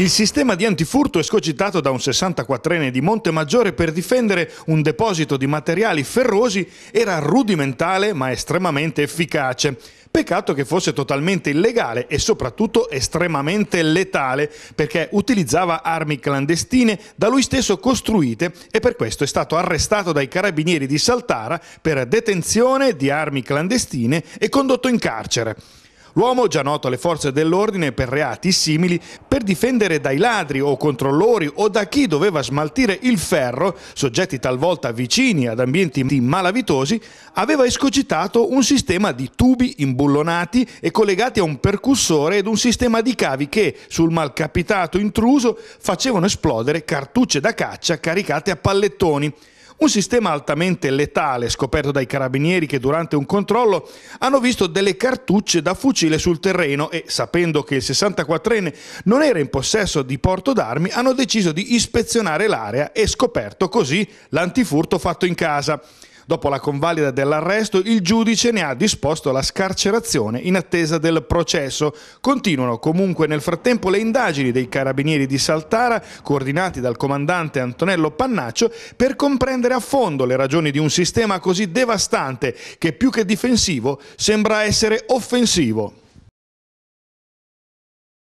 Il sistema di antifurto è scogitato da un 64enne di Monte Maggiore per difendere un deposito di materiali ferrosi era rudimentale ma estremamente efficace. Peccato che fosse totalmente illegale e soprattutto estremamente letale perché utilizzava armi clandestine da lui stesso costruite e per questo è stato arrestato dai carabinieri di Saltara per detenzione di armi clandestine e condotto in carcere. L'uomo, già noto alle forze dell'ordine per reati simili, per difendere dai ladri o controllori o da chi doveva smaltire il ferro, soggetti talvolta vicini ad ambienti malavitosi, aveva escogitato un sistema di tubi imbullonati e collegati a un percussore ed un sistema di cavi che, sul malcapitato intruso, facevano esplodere cartucce da caccia caricate a pallettoni un sistema altamente letale scoperto dai carabinieri che durante un controllo hanno visto delle cartucce da fucile sul terreno e, sapendo che il 64enne non era in possesso di porto d'armi, hanno deciso di ispezionare l'area e scoperto così l'antifurto fatto in casa. Dopo la convalida dell'arresto, il giudice ne ha disposto la scarcerazione in attesa del processo. Continuano comunque nel frattempo le indagini dei carabinieri di Saltara, coordinati dal comandante Antonello Pannaccio, per comprendere a fondo le ragioni di un sistema così devastante che più che difensivo sembra essere offensivo.